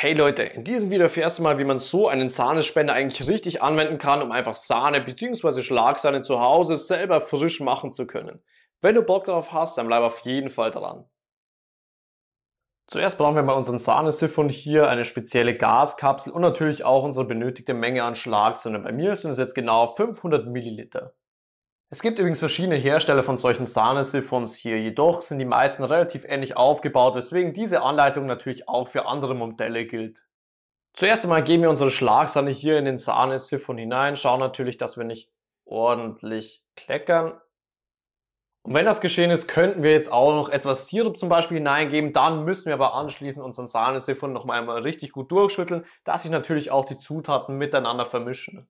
Hey Leute, in diesem Video erfährst du mal, wie man so einen Sahnespender eigentlich richtig anwenden kann, um einfach Sahne bzw. Schlagsahne zu Hause selber frisch machen zu können. Wenn du Bock darauf hast, dann bleib auf jeden Fall dran. Zuerst brauchen wir bei unserem Sahnesiphon hier eine spezielle Gaskapsel und natürlich auch unsere benötigte Menge an Schlagsahne. Bei mir sind es jetzt genau 500 Milliliter. Es gibt übrigens verschiedene Hersteller von solchen Sahnesiphons hier, jedoch sind die meisten relativ ähnlich aufgebaut, weswegen diese Anleitung natürlich auch für andere Modelle gilt. Zuerst einmal geben wir unsere Schlagsahne hier in den Sahnesiphon hinein, schauen natürlich, dass wir nicht ordentlich kleckern. Und wenn das geschehen ist, könnten wir jetzt auch noch etwas Sirup zum Beispiel hineingeben, dann müssen wir aber anschließend unseren Sahnesiphon noch einmal richtig gut durchschütteln, dass sich natürlich auch die Zutaten miteinander vermischen.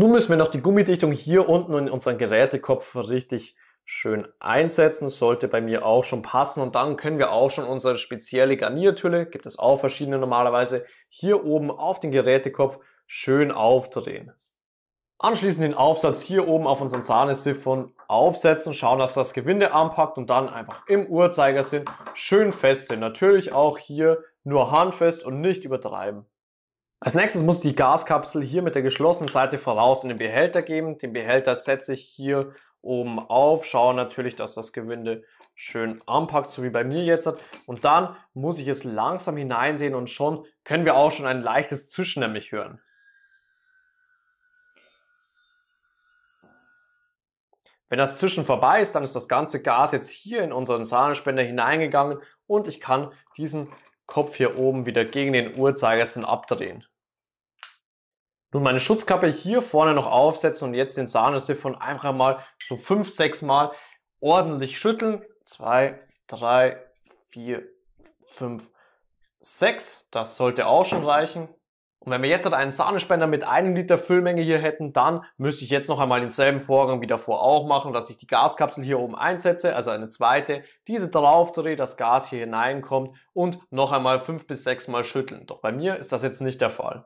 Nun müssen wir noch die Gummidichtung hier unten in unseren Gerätekopf richtig schön einsetzen. Sollte bei mir auch schon passen. Und dann können wir auch schon unsere spezielle Garniertülle, gibt es auch verschiedene normalerweise, hier oben auf den Gerätekopf schön aufdrehen. Anschließend den Aufsatz hier oben auf unseren Zahnesiphon aufsetzen, schauen, dass das Gewinde anpackt und dann einfach im Uhrzeigersinn schön festdrehen. Natürlich auch hier nur handfest und nicht übertreiben. Als nächstes muss die Gaskapsel hier mit der geschlossenen Seite voraus in den Behälter geben. Den Behälter setze ich hier oben auf, schaue natürlich, dass das Gewinde schön anpackt, so wie bei mir jetzt. Und dann muss ich es langsam hineinsehen und schon können wir auch schon ein leichtes Zischen nämlich hören. Wenn das Zischen vorbei ist, dann ist das ganze Gas jetzt hier in unseren Sahnespender hineingegangen und ich kann diesen Kopf hier oben wieder gegen den Uhrzeigersinn abdrehen. Nun meine Schutzkappe hier vorne noch aufsetzen und jetzt den Sahnesiphon einfach mal so fünf, sechs Mal ordentlich schütteln. Zwei, drei, vier, fünf, sechs. Das sollte auch schon reichen. Und wenn wir jetzt einen Sahnespender mit einem Liter Füllmenge hier hätten, dann müsste ich jetzt noch einmal denselben Vorgang wie davor auch machen, dass ich die Gaskapsel hier oben einsetze, also eine zweite, diese drauf drehe, das Gas hier hineinkommt und noch einmal fünf bis sechs Mal schütteln. Doch bei mir ist das jetzt nicht der Fall.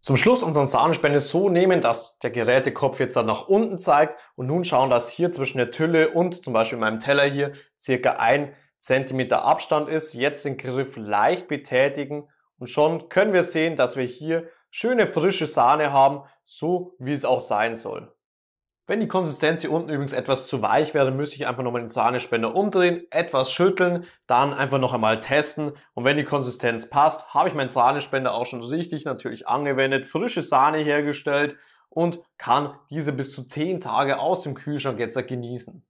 Zum Schluss unseren Sahnespender so nehmen, dass der Gerätekopf jetzt dann nach unten zeigt und nun schauen, dass hier zwischen der Tülle und zum Beispiel meinem Teller hier circa ein Zentimeter Abstand ist. Jetzt den Griff leicht betätigen und schon können wir sehen, dass wir hier schöne frische Sahne haben, so wie es auch sein soll. Wenn die Konsistenz hier unten übrigens etwas zu weich wäre, müsste ich einfach nochmal den Sahnespender umdrehen, etwas schütteln, dann einfach noch einmal testen und wenn die Konsistenz passt, habe ich meinen Sahnespender auch schon richtig natürlich angewendet, frische Sahne hergestellt und kann diese bis zu 10 Tage aus dem Kühlschrank jetzt genießen.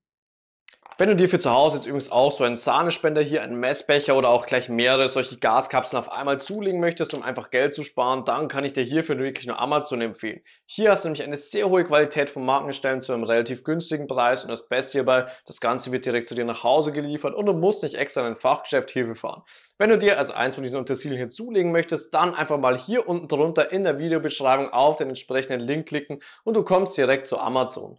Wenn du dir für zu Hause jetzt übrigens auch so einen Sahnespender hier, einen Messbecher oder auch gleich mehrere solche Gaskapseln auf einmal zulegen möchtest, um einfach Geld zu sparen, dann kann ich dir hierfür wirklich nur Amazon empfehlen. Hier hast du nämlich eine sehr hohe Qualität von Markenstellen zu einem relativ günstigen Preis und das Beste hierbei, das Ganze wird direkt zu dir nach Hause geliefert und du musst nicht extra in ein Fachgeschäft hierfür fahren. Wenn du dir also eins von diesen Untersilien hier zulegen möchtest, dann einfach mal hier unten drunter in der Videobeschreibung auf den entsprechenden Link klicken und du kommst direkt zu Amazon.